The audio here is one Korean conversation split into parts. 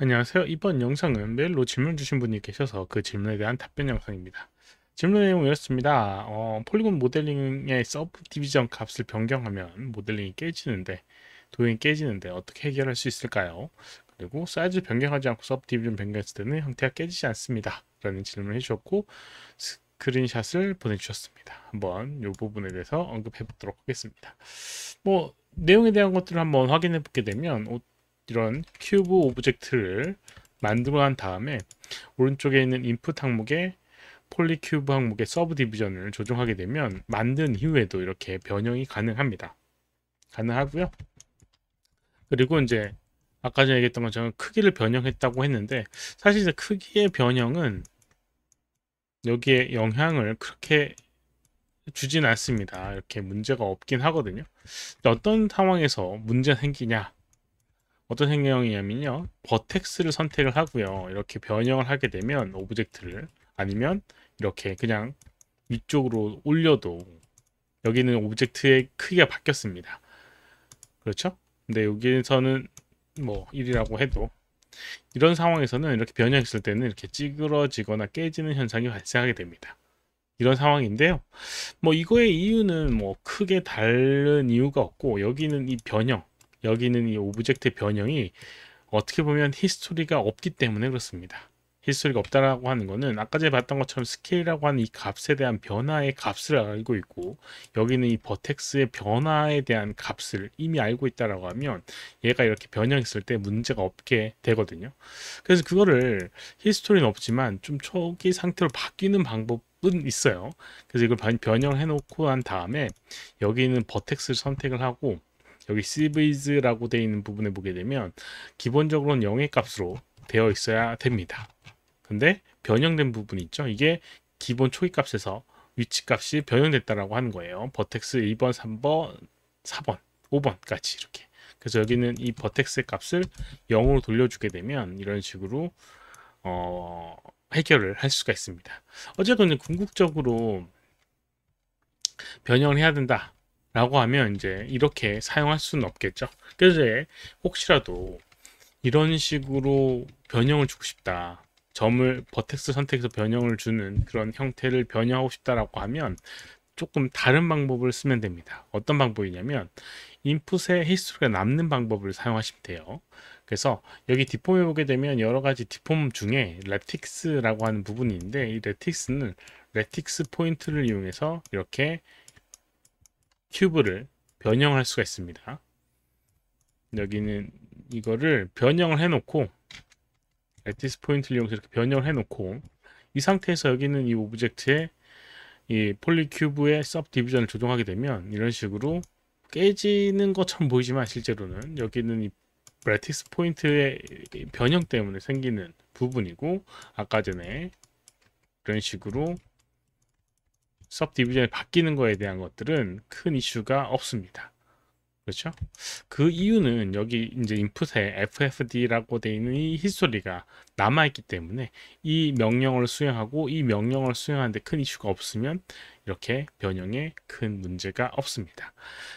안녕하세요. 이번 영상은 메일로 질문 주신 분이 계셔서 그 질문에 대한 답변 영상입니다. 질문 내용은 이렇습니다. 어, 폴리곤 모델링의 서브 디비전 값을 변경하면 모델링이 깨지는데 도형이 깨지는데 어떻게 해결할 수 있을까요? 그리고 사이즈 변경하지 않고 서브 디비전 변경했을 때는 형태가 깨지지 않습니다. 라는 질문을 해주셨고 스크린샷을 보내주셨습니다. 한번 이 부분에 대해서 언급해 보도록 하겠습니다. 뭐 내용에 대한 것들을 한번 확인해 보게 되면 이런 큐브 오브젝트를 만들어 한 다음에 오른쪽에 있는 인풋 항목에 폴리큐브 항목의 서브 디비전을 조정하게 되면 만든 이후에도 이렇게 변형이 가능합니다. 가능하고요. 그리고 이제 아까 전에 얘기했던 것처럼 크기를 변형했다고 했는데 사실 이제 크기의 변형은 여기에 영향을 그렇게 주진 않습니다. 이렇게 문제가 없긴 하거든요. 어떤 상황에서 문제 생기냐 어떤 행령이냐면요. 버텍스를 선택을 하고요. 이렇게 변형을 하게 되면 오브젝트를 아니면 이렇게 그냥 위쪽으로 올려도 여기는 오브젝트의 크기가 바뀌었습니다. 그렇죠? 근데 여기에서는 뭐 1이라고 해도 이런 상황에서는 이렇게 변형했을 때는 이렇게 찌그러지거나 깨지는 현상이 발생하게 됩니다. 이런 상황인데요. 뭐 이거의 이유는 뭐 크게 다른 이유가 없고 여기는 이 변형 여기 있는 이 오브젝트 변형이 어떻게 보면 히스토리가 없기 때문에 그렇습니다. 히스토리가 없다라고 하는 것은 아까 전에 봤던 것처럼 스케일이라고 하는 이 값에 대한 변화의 값을 알고 있고 여기는 이 버텍스의 변화에 대한 값을 이미 알고 있다라고 하면 얘가 이렇게 변형했을 때 문제가 없게 되거든요. 그래서 그거를 히스토리는 없지만 좀 초기 상태로 바뀌는 방법 은 있어요. 그래서 이걸 변형해 놓고 한 다음에 여기 있는 버텍스를 선택을 하고 여기 CVs라고 되어 있는 부분에 보게 되면 기본적으로는 0의 값으로 되어 있어야 됩니다. 근데 변형된 부분 이 있죠? 이게 기본 초기값에서 위치값이 변형됐다라고 하는 거예요. 버텍스 1번, 3번, 4번, 5번까지 이렇게. 그래서 여기는 이 버텍스의 값을 0으로 돌려주게 되면 이런 식으로 어, 해결을 할 수가 있습니다. 어쨌든 궁극적으로 변형을 해야 된다. 라고 하면 이제 이렇게 사용할 수는 없겠죠. 그래서 혹시라도 이런 식으로 변형을 주고 싶다. 점을 버텍스 선택해서 변형을 주는 그런 형태를 변형하고 싶다라고 하면 조금 다른 방법을 쓰면 됩니다. 어떤 방법이냐면 인풋에 히스토리가 남는 방법을 사용하시면 돼요. 그래서 여기 디폼에 보게 되면 여러 가지 디폼 중에 레틱스라고 하는 부분인데이 레틱스는 레틱스 포인트를 이용해서 이렇게 큐브를 변형할 수가 있습니다. 여기는 이거를 변형을 해놓고 에티스 포인트를 이용해서 이렇게 변형을 해놓고 이 상태에서 여기는 이 오브젝트의 이 폴리큐브의 서섭 디비전을 조정하게 되면 이런 식으로 깨지는 것처럼 보이지만 실제로는 여기는 이 레티스 포인트의 변형 때문에 생기는 부분이고 아까 전에 이런 식으로 서브디비전이 바뀌는 거에 대한 것들은 큰 이슈가 없습니다. 그렇죠? 그 이유는 여기 이제 인풋에 FFD라고 되어 있는 이 히스토리가 남아있기 때문에 이명령어 수행하고 이명령어 수행하는데 큰 이슈가 없으면 이렇게 변형에 큰 문제가 없습니다.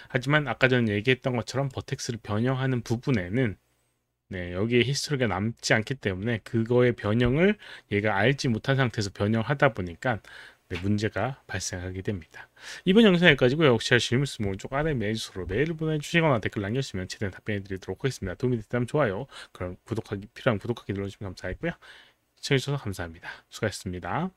하지만 아까 전 얘기했던 것처럼 버텍스를 변형하는 부분에는 네, 여기에 히스토리가 남지 않기 때문에 그거의 변형을 얘가 알지 못한 상태에서 변형하다 보니까 네, 문제가 발생하게 됩니다. 이번 영상 여기까지고요. 혹시 질문 있쪽 아래 메일 주소로 메일을 보내주시거나 댓글 남겨주시면 최대한 답변해드리도록 하겠습니다. 도움이 됐다면 좋아요. 그럼 구독하기 필요한 구독하기 눌러주시면 감사하겠고요. 시청해주셔서 감사합니다. 수고하셨습니다.